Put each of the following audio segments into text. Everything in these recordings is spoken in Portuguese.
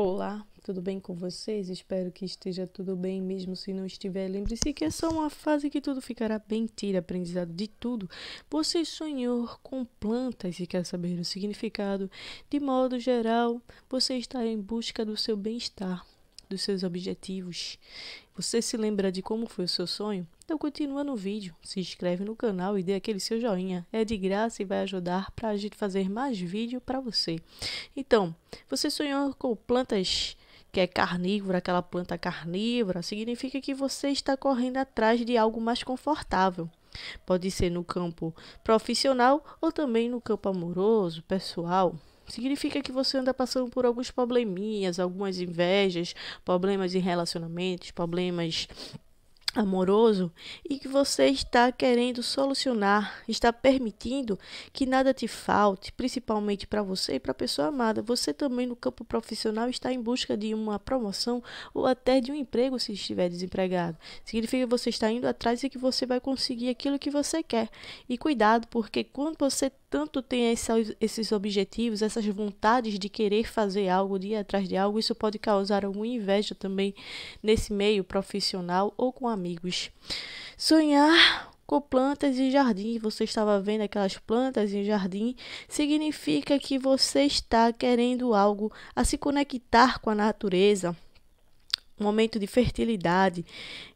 Olá, tudo bem com vocês? Espero que esteja tudo bem, mesmo se não estiver. Lembre-se que é só uma fase que tudo ficará bem, tira aprendizado de tudo. Você sonhou com plantas e quer saber o significado. De modo geral, você está em busca do seu bem-estar dos seus objetivos. Você se lembra de como foi o seu sonho? Então continua no vídeo, se inscreve no canal e dê aquele seu joinha. É de graça e vai ajudar para a gente fazer mais vídeo para você. Então, você sonhou com plantas que é carnívora, aquela planta carnívora, significa que você está correndo atrás de algo mais confortável. Pode ser no campo profissional ou também no campo amoroso, pessoal. Significa que você anda passando por alguns probleminhas, algumas invejas, problemas em relacionamentos, problemas amoroso e que você está querendo solucionar, está permitindo que nada te falte, principalmente para você e para a pessoa amada. Você também no campo profissional está em busca de uma promoção ou até de um emprego se estiver desempregado. Significa que você está indo atrás e que você vai conseguir aquilo que você quer. E cuidado, porque quando você tanto tem esses, objetivos, essas vontades de querer fazer algo, de ir atrás de algo, isso pode causar alguma inveja também nesse meio profissional ou com amigos. Sonhar com plantas e jardim, você estava vendo aquelas plantas em jardim, significa que você está querendo algo a se conectar com a natureza um momento de fertilidade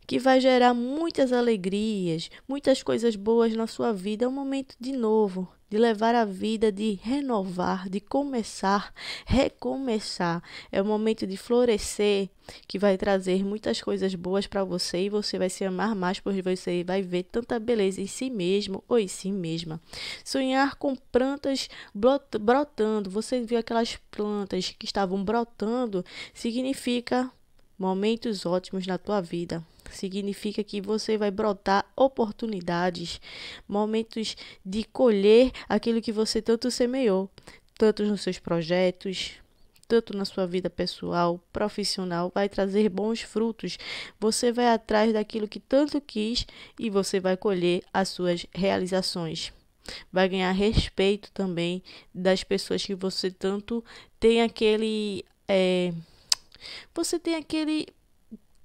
que vai gerar muitas alegrias, muitas coisas boas na sua vida. É um momento de novo, de levar a vida, de renovar, de começar, recomeçar. É um momento de florescer que vai trazer muitas coisas boas para você e você vai se amar mais porque você vai ver tanta beleza em si mesmo ou em si mesma. Sonhar com plantas brotando, você viu aquelas plantas que estavam brotando, significa momentos ótimos na tua vida. Significa que você vai brotar oportunidades, momentos de colher aquilo que você tanto semeou, tanto nos seus projetos, tanto na sua vida pessoal, profissional, vai trazer bons frutos. Você vai atrás daquilo que tanto quis e você vai colher as suas realizações. Vai ganhar respeito também das pessoas que você tanto tem aquele. É, você tem aquele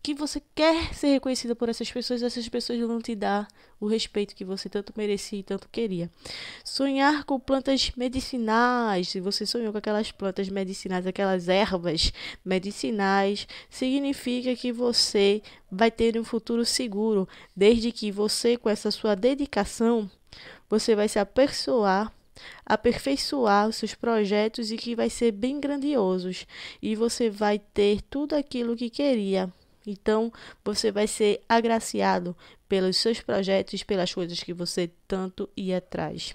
que você quer ser reconhecida por essas pessoas, essas pessoas vão te dar o respeito que você tanto merecia e tanto queria. Sonhar com plantas medicinais, se você sonhou com aquelas plantas medicinais, aquelas ervas medicinais, significa que você vai ter um futuro seguro, desde que você, com essa sua dedicação, você vai se aperfeiçoar aperfeiçoar os seus projetos e que vai ser bem grandiosos e você vai ter tudo aquilo que queria. Então, você vai ser agraciado pelos seus projetos, pelas coisas que você tanto ia atrás.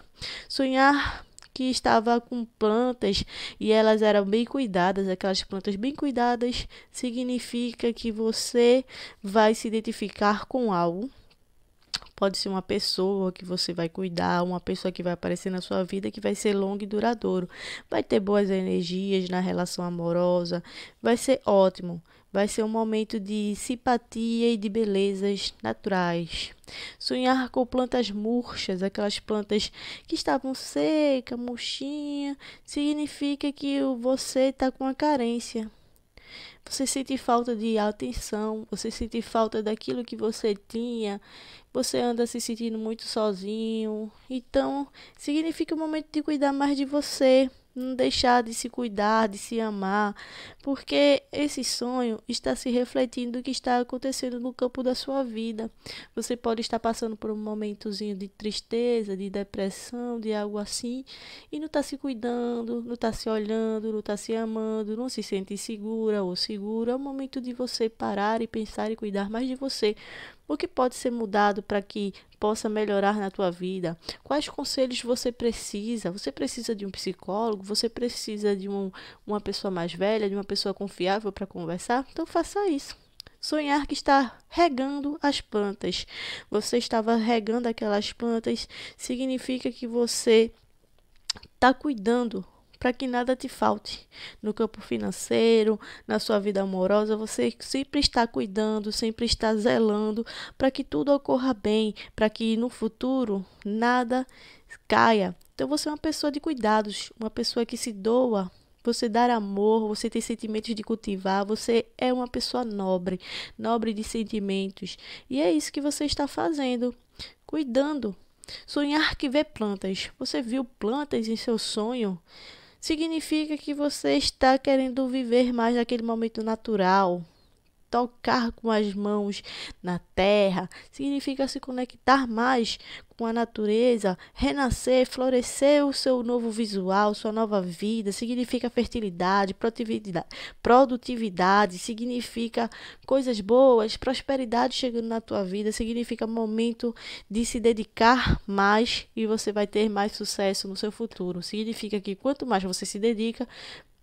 Sonhar que estava com plantas e elas eram bem cuidadas, aquelas plantas bem cuidadas, significa que você vai se identificar com algo Pode ser uma pessoa que você vai cuidar, uma pessoa que vai aparecer na sua vida que vai ser longo e duradouro. Vai ter boas energias na relação amorosa, vai ser ótimo. Vai ser um momento de simpatia e de belezas naturais. Sonhar com plantas murchas, aquelas plantas que estavam secas, murchinhas, significa que você está com uma carência você sente falta de atenção, você sente falta daquilo que você tinha, você anda se sentindo muito sozinho. Então, significa o momento de cuidar mais de você, não deixar de se cuidar, de se amar, porque esse sonho está se refletindo no que está acontecendo no campo da sua vida. Você pode estar passando por um momentozinho de tristeza, de depressão, de algo assim, e não está se cuidando, não está se olhando, não está se amando, não se sente segura ou seguro. É o momento de você parar e pensar e cuidar mais de você, o que pode ser mudado para que possa melhorar na tua vida? Quais conselhos você precisa? Você precisa de um psicólogo? Você precisa de um, uma pessoa mais velha, de uma pessoa confiável para conversar? Então faça isso. Sonhar que está regando as plantas. Você estava regando aquelas plantas significa que você está cuidando para que nada te falte. No campo financeiro, na sua vida amorosa, você sempre está cuidando, sempre está zelando para que tudo ocorra bem, para que no futuro nada caia. Então você é uma pessoa de cuidados, uma pessoa que se doa você dar amor, você tem sentimentos de cultivar, você é uma pessoa nobre, nobre de sentimentos. E é isso que você está fazendo, cuidando. Sonhar que vê plantas. Você viu plantas em seu sonho? significa que você está querendo viver mais naquele momento natural, tocar com as mãos na terra, significa se conectar mais com a natureza, renascer, florescer o seu novo visual, sua nova vida, significa fertilidade, produtividade, produtividade significa coisas boas, prosperidade chegando na tua vida, significa momento de se dedicar mais e você vai ter mais sucesso no seu futuro. Significa que quanto mais você se dedica,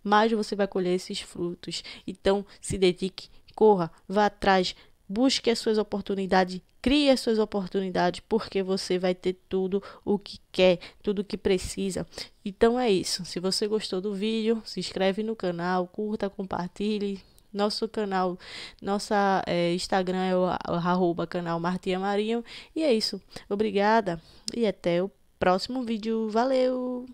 mais você vai colher esses frutos. Então, se dedique corra, vá atrás, busque as suas oportunidades, crie as suas oportunidades, porque você vai ter tudo o que quer, tudo o que precisa. Então é isso. Se você gostou do vídeo, se inscreve no canal, curta, compartilhe. Nosso canal, nossa é, Instagram é o arroba canal Martinha Marinho. E é isso. Obrigada e até o próximo vídeo. Valeu!